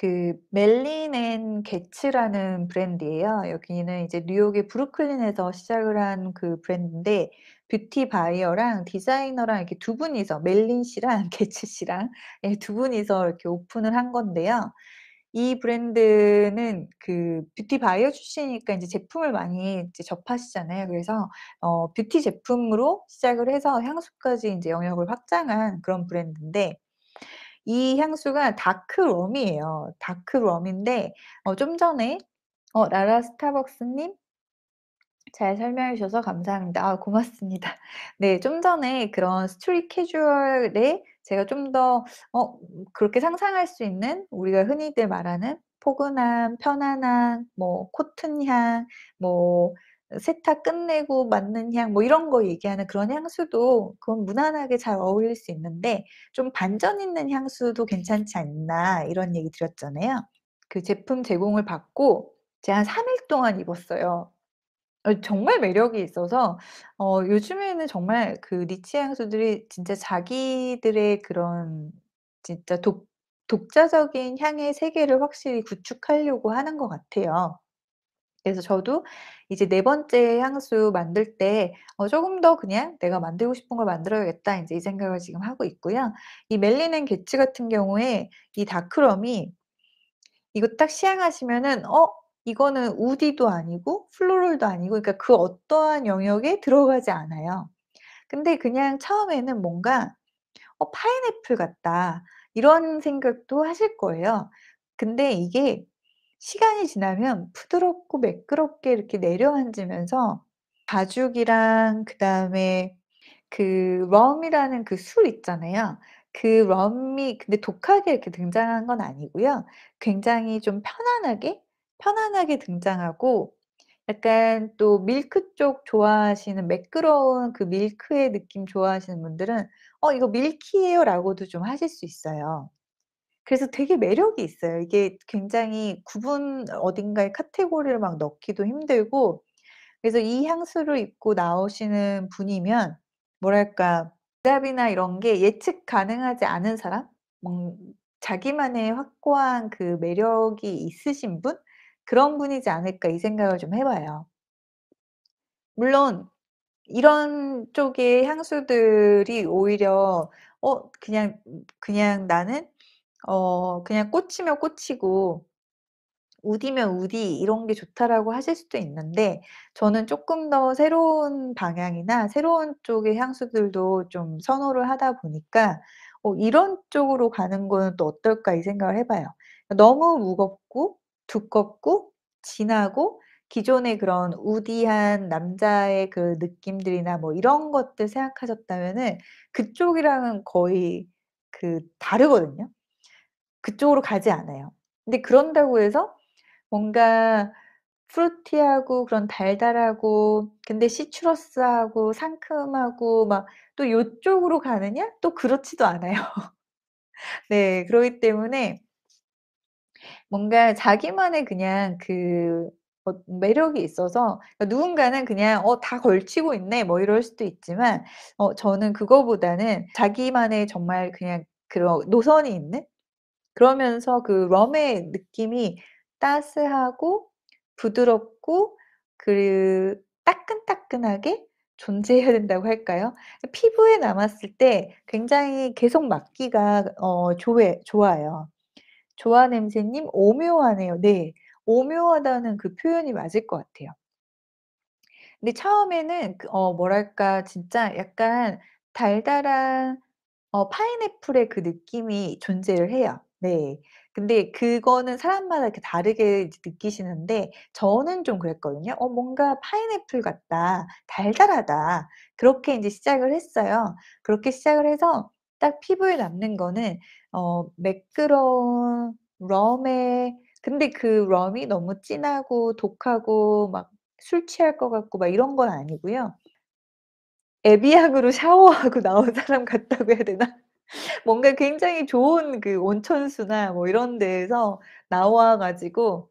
그 멜린 앤게츠라는 브랜드예요. 여기는 이제 뉴욕의 브루클린에서 시작을 한 그 브랜드인데 뷰티 바이어랑 디자이너랑 이렇게 두 분이서 멜린 씨랑 게츠 씨랑 예, 두 분이서 이렇게 오픈을 한 건데요. 이 브랜드는 그 뷰티 바이어 출신이니까 이제 제품을 많이 이제 접하시잖아요. 그래서 어, 뷰티 제품으로 시작을 해서 향수까지 이제 영역을 확장한 그런 브랜드인데 이 향수가 다크웜이에요. 다크웜인데 어, 좀 전에 어, 라라 스타벅스님 잘 설명해 주셔서 감사합니다. 아, 고맙습니다. 네, 좀 전에 그런 스트릿 캐주얼에 제가 좀 더 어, 그렇게 상상할 수 있는 우리가 흔히들 말하는 포근한편안한뭐 코튼 향, 뭐 세탁 끝내고 맞는향 뭐 이런 거 얘기하는 그런 향수도 그건 무난하게 잘 어울릴 수 있는데 좀 반전 있는 향수도 괜찮지 않나 이런 얘기 드렸잖아요. 그 제품 제공을 받고 제가 한 3일 동안 입었어요. 어, 정말 매력이 있어서 어 요즘에는 정말 그 리치 향수들이 진짜 자기들의 그런 진짜 독 독자적인 향의 세계를 확실히 구축하려고 하는 것 같아요. 그래서 저도 이제 네 번째 향수 만들 때어 조금 더 그냥 '내가 만들고 싶은 걸 만들어야겠다.' 이제이 생각을 지금 하고 있고요. 이멜리넨 개츠 같은 경우에 이 다크럼이 이거 딱 시향하시면은 어 이거는 우디도 아니고 플로럴도 아니고 그러니까 그 어떠한 영역에 들어가지 않아요. 근데 그냥 처음에는 뭔가 '어 파인애플 같다.' 이런 생각도 하실 거예요. 근데 이게 시간이 지나면 부드럽고 매끄럽게 이렇게 내려앉으면서 가죽이랑 그다음에 그 럼이라는 그 술 있잖아요. 그 럼이 근데 독하게 이렇게 등장한 건 아니고요. 굉장히 좀 편안하게 편안하게 등장하고 약간 또 밀크 쪽 좋아하시는 매끄러운 그 밀크의 느낌 좋아하시는 분들은 어 이거 밀키예요라고도 좀 하실 수 있어요. 그래서 되게 매력이 있어요. 이게 굉장히 구분 어딘가에 카테고리를 막 넣기도 힘들고 그래서 이 향수를 입고 나오시는 분이면 뭐랄까 대답이나 이런 게 예측 가능하지 않은 사람? 뭐 자기만의 확고한 그 매력이 있으신 분? 그런 분이지 않을까 이 생각을 좀해 봐요. 물론 이런 쪽의 향수들이 오히려 어 그냥 그냥 나는 어, 그냥 꽂히면 꽂히고 우디면 우디 이런 게 좋다라고 하실 수도 있는데 저는 조금 더 새로운 방향이나 새로운 쪽의 향수들도 좀 선호를 하다 보니까 어, 이런 쪽으로 가는 거는 또 어떨까 이 생각을 해봐요. 너무 무겁고 두껍고 진하고 기존의 그런 우디한 남자의 그 느낌들이나 뭐 이런 것들 생각하셨다면은 그쪽이랑은 거의 그 다르거든요. 그쪽으로 가지 않아요. 근데 그런다고 해서 뭔가 프루티하고 그런 달달하고 근데 시츄러스하고 상큼하고 막 또이쪽으로 가느냐? 또 그렇지도 않아요. 네, 그렇기 때문에 뭔가 자기만의 그냥 그 어, 매력이 있어서 그러니까 누군가는 그냥 어 다 걸치고 있네 뭐 이럴 수도 있지만 어 저는 그거보다는 자기만의 정말 그냥 그런 노선이 있는 그러면서 그 럼의 느낌이 따스하고 부드럽고 그 따끈따끈하게 존재해야 된다고 할까요? 피부에 남았을 때 굉장히 계속 맡기가 어 조에 좋아요. 조아 냄새님 오묘하네요. 네. 오묘하다는 그 표현이 맞을 것 같아요. 근데 처음에는 그어 뭐랄까 진짜 약간 달달한 어 파인애플의 그 느낌이 존재를 해요. 네. 근데 그거는 사람마다 이렇게 다르게 느끼시는데 저는 좀 그랬거든요. '어 뭔가 파인애플 같다. 달달하다.' 그렇게 인제 시작을 했어요. 그렇게 시작을 해서 딱 피부에 남는 거는 어 매끄러운 럼에 근데 그 럼이 너무 진하고 독하고 막 술 취할 것 같고 막 이런 건 아니고요. 에비약으로 샤워하고 나온 사람 같다고 해야 되나? 뭔가 굉장히 좋은 그 온천수나 뭐 이런 데에서 나와 가지고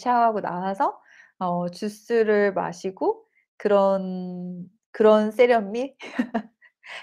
샤워하고 나와서 어 주스를 마시고 그런 그런 세련미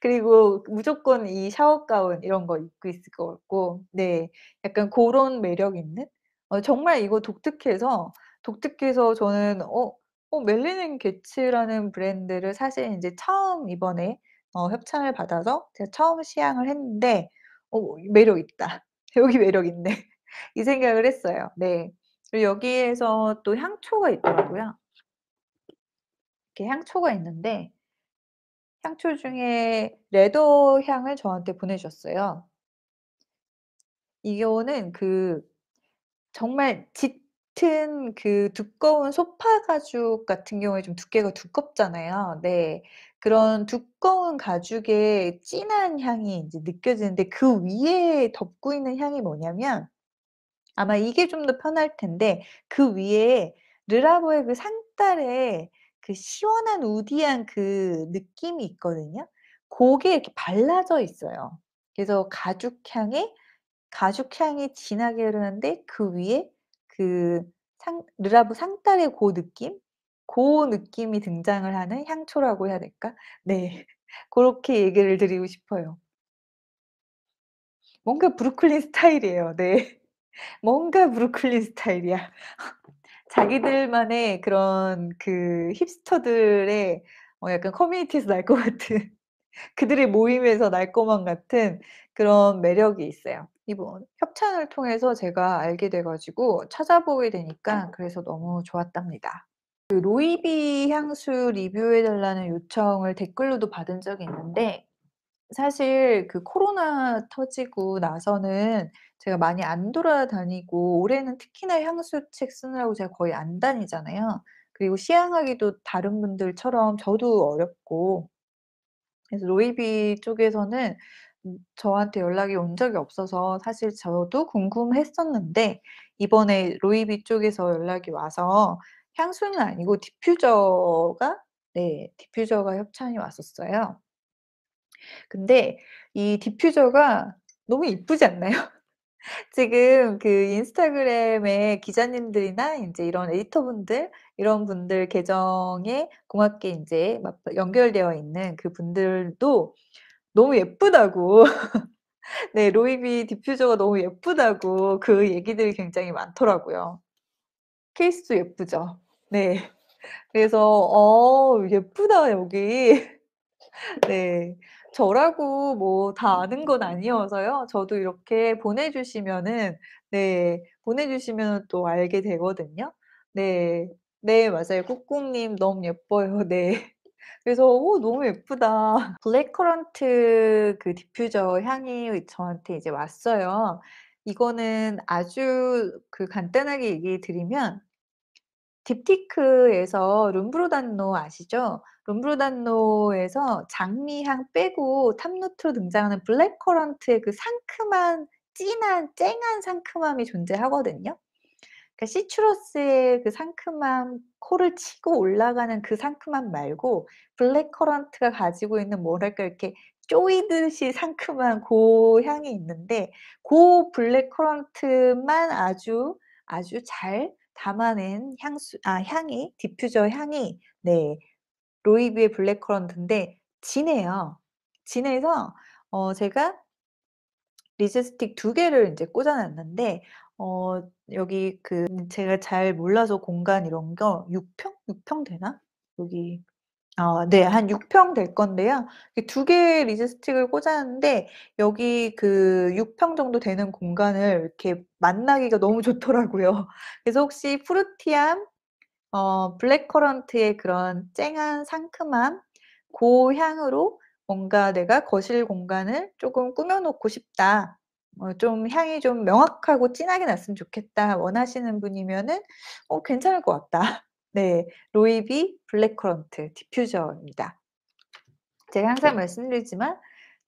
그리고 무조건 이 샤워 가운 이런 거 입고 있을 것 같고 네 약간 고런 매력 있는 어 정말 이거 독특해서 독특해서 저는 어, 어 멜리는 게츠라는 브랜드를 사실 인제 처음 이번에 어 협찬을 받아서 제가 처음 시향을 했는데 '어 매력 있다. 여기 매력 있네.' 이 생각을 했어요. 네. 그리고 여기에서 또 향초가 있더라고요. 이렇게 향초가 있는데 향초 중에 레더 향을 저한테 보내주셨어요. 이거는 그 정말 짙은 그 두꺼운 소파 가죽 같은 경우에 좀 두께가 두껍잖아요. 네. 그런 두꺼운 가죽의 진한 향이 이제 느껴지는데 그 위에 덮고 있는 향이 뭐냐면 아마 이게 좀 더 편할 텐데 그 위에 르라보의 그상달의그 그 시원한 우디한 그 느낌이 있거든요. 고게 이렇게 발라져 있어요. 그래서 가죽 향에 가죽 향이 진하게 흐르는데 그 위에 그 상, 르라보 상달의 그 느낌 그 느낌이 등장을 하는 향초라고 해야 될까? 네. 그렇게 얘기를 드리고 싶어요. 뭔가 브루클린 스타일이에요. 네. 뭔가 브루클린 스타일이야. 자기들만의 그런 그 힙스터들의 어 약간 커뮤니티에서 날 것 같은 그들의 모임에서 날 것만 같은 그런 매력이 있어요. 이번 협찬을 통해서 제가 알게 돼 가지고 찾아보게 되니까 그래서 너무 좋았답니다. 그 로이비 향수 리뷰해달라는 요청을 댓글로도 받은 적이 있는데 사실 그 코로나 터지고 나서는 제가 많이 안 돌아다니고 올해는 특히나 향수 책 쓰느라고 제가 거의 안 다니잖아요. 그리고 시향하기도 다른 분들처럼 저도 어렵고 그래서 로이비 쪽에서는 음, 저한테 연락이 온 적이 없어서 사실 저도 궁금했었는데 이번에 로이비 쪽에서 연락이 와서 향수는 아니고 디퓨저가 네, 디퓨저가 협찬이 왔었어요. 근데 이 디퓨저가 너무 이쁘지 않나요? 지금 그 인스타그램에 기자님들이나 이제 이런 에디터분들 이런 분들 계정에 고맙게 이제 연결되어 있는 그 분들도 너무 예쁘다고 네 로이비 디퓨저가 너무 예쁘다고 그 얘기들이 굉장히 많더라고요. 케이스도 예쁘죠. 네. 그래서 어 예쁘다 여기. 네. 저라고 뭐 다 아는 건 아니어서요. 저도 이렇게 보내주시면은 네 보내주시면 또 알게 되거든요. 네. 네 맞아요. 꾹꾹님 너무 예뻐요. 네. 그래서 오 너무 예쁘다. 블랙커런트 그 디퓨저 향이 저한테 이제 왔어요. 이거는 아주 그 간단하게 얘기 드리면 딥티크에서 룸브로단노 아시죠? 룸브로단노에서 장미향 빼고 탑노트로 등장하는 블랙커런트의 그 상큼한 진한 쨍한 상큼함이 존재하거든요. 그러니까 시츄러스의 그 상큼함 코를 치고 올라가는 그 상큼함 말고 블랙커런트가 가지고 있는 뭐랄까 이렇게 쪼이듯이 상큼한 고 향이 있는데 고 블랙커런트만 아주 아주 잘 담아낸 향수 아 향이 디퓨저 향이 네 로이비의 블랙커런트인데 진해요. 진해서 어 제가 리즈스틱 두 개를 이제 꽂아놨는데 어 여기 그 제가 잘 몰라서 공간 이런 거 6평 6평 되나 여기 어 네. 한6평될 건데요. 두 개의 리스틱을 즈 꽂았는데 여기 그6평 정도 되는 공간을 이렇게 만나기가 너무 좋더라고요. 그래서 혹시 푸르티함 어 블랙커런트의 그런 쨍한 상큼함 고 향으로 뭔가 '내가 거실 공간을 조금 꾸며 놓고 싶다. 어좀 향이 좀 명확하고 진하게 났으면 좋겠다.' 원하시는 분이면은 어 괜찮을 것 같다. 네, 로이비 블랙커런트 디퓨저입니다. 제가 항상 네. 말씀드리지만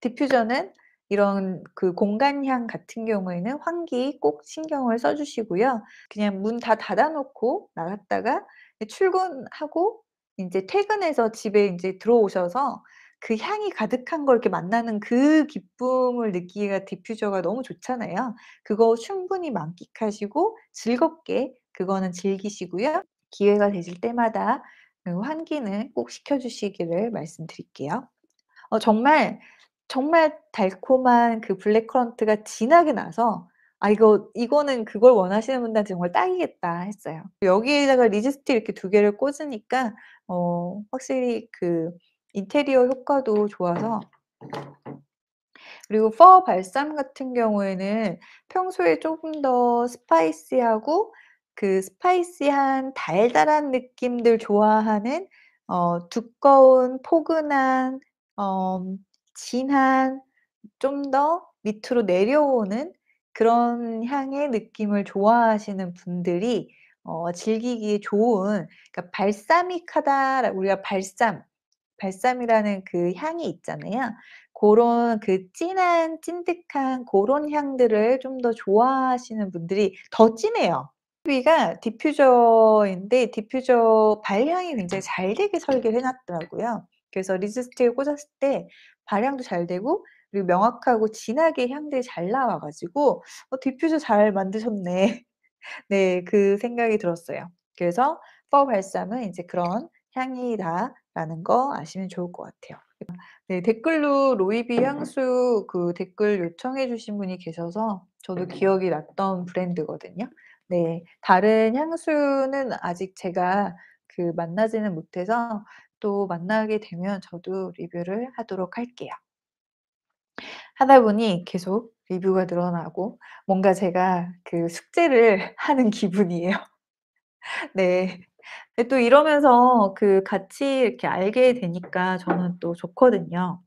디퓨저는 이런 그 공간향 같은 경우에는 환기 꼭 신경을 써주시고요. 그냥 문 다 닫아놓고 나갔다가 출근하고 이제 퇴근해서 집에 이제 들어오셔서 그 향이 가득한 걸 이렇게 만나는 그 기쁨을 느끼기가 디퓨저가 너무 좋잖아요. 그거 충분히 만끽하시고 즐겁게 그거는 즐기시고요. 기회가 되실 때마다 그 환기는 꼭 시켜주시기를 말씀드릴게요. 어, 정말 정말 달콤한 그 블랙커런트가 진하게 나서 아 이거 이거는 그걸 원하시는 분들한테 정말 딱이겠다 했어요. 여기에다가 리지스틱 이렇게 두 개를 꽂으니까 어, 확실히 그 인테리어 효과도 좋아서 그리고 퍼 발삼 같은 경우에는 평소에 조금 더 스파이시하고 그 스파이시한 달달한 느낌들 좋아하는 어 두꺼운 포근한 어 진한 좀 더 밑으로 내려오는 그런 향의 느낌을 좋아하시는 분들이 어 즐기기 에 좋은 그러니까 발사믹하다 우리가 발삼 발삼이라는 그 향이 있잖아요. 고런 그 진한 찐득한 고런 향들을 좀 더 좋아하시는 분들이 더 진해요. 가 디퓨저인데 디퓨저 발향이 굉장히 잘 되게 설계를 해놨더라고요. 그래서 리즈스틱에 꽂았을 때 발향도 잘 되고 그리고 명확하고 진하게 향들이 잘 나와가지고 어, 디퓨저 잘 만드셨네. 네, 그 생각이 들었어요. 그래서 퍼 발삼은 이제 그런 향이다라는 거 아시면 좋을 것 같아요. 네, 댓글로 로이비 향수 그 댓글 요청해 주신 분이 계셔서 저도 기억이 났던 브랜드거든요. 네. 다른 향수는 아직 제가 그 만나지는 못해서 또 만나게 되면 저도 리뷰를 하도록 할게요. 하다 보니 계속 리뷰가 늘어나고 뭔가 제가 그 숙제를 하는 기분이에요. 네. 또 이러면서 그 같이 이렇게 알게 되니까 저는 또 좋거든요.